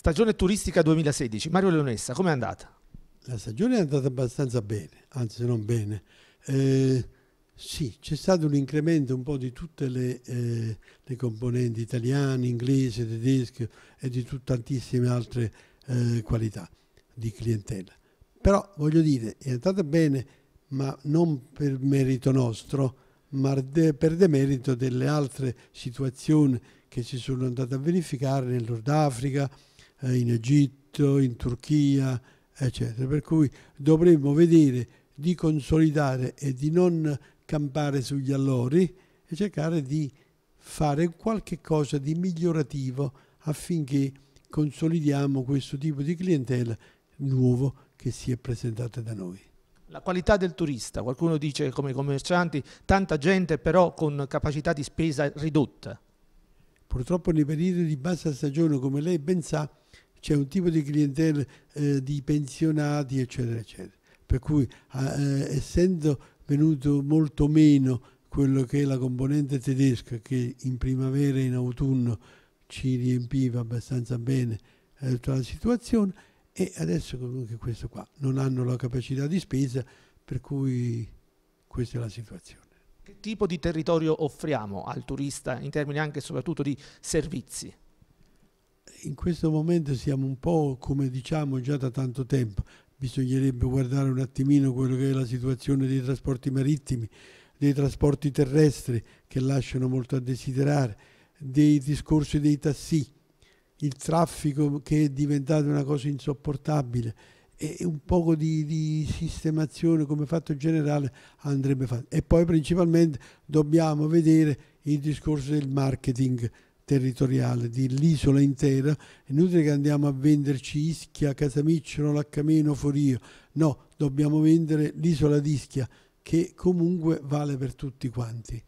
Stagione turistica 2016, Mario Leonessa, com'è andata? La stagione è andata abbastanza bene, anzi non bene. Eh, sì, c'è stato un incremento un po' di tutte le, eh, le componenti italiane, inglese, tedesche e di tut- tantissime altre eh, qualità di clientela. Però voglio dire, è andata bene, ma non per merito nostro, ma de- per demerito delle altre situazioni che si sono andate a verificare nel Nord Africa, eh, in Egitto, in Turchia, eccetera. Per cui dovremmo vedere di consolidare e di non campare sugli allori e cercare di fare qualche cosa di migliorativo affinché consolidiamo questo tipo di clientela nuovo che si è presentata da noi. La qualità del turista, qualcuno dice come commercianti, tanta gente però con capacità di spesa ridotta. Purtroppo nei periodi di bassa stagione, come lei ben sa, c'è un tipo di clientela eh, di pensionati, eccetera, eccetera. Per cui, ah, eh, essendo venuto molto meno quello che è la componente tedesca, che in primavera e in autunno ci riempiva abbastanza bene eh, tutta la situazione, e adesso comunque questo qua, non hanno la capacità di spesa, per cui questa è la situazione che tipo di territorio offriamo al turista in termini anche e soprattutto di servizi? In questo momento siamo un po' come diciamo già da tanto tempo, bisognerebbe guardare un attimino quello che è la situazione dei trasporti marittimi, dei trasporti terrestri che lasciano molto a desiderare, dei discorsi dei tassi, il traffico che è diventato una cosa insopportabile e un poco di, di, sistemazione come fatto generale andrebbe fatto. E poi principalmente dobbiamo vedere il discorso del marketing territoriale dell'isola intera, è inutile che andiamo a venderci Ischia, Casamicciolo, Laccameno, Forio, no, dobbiamo vendere l'isola di Ischia che comunque vale per tutti quanti.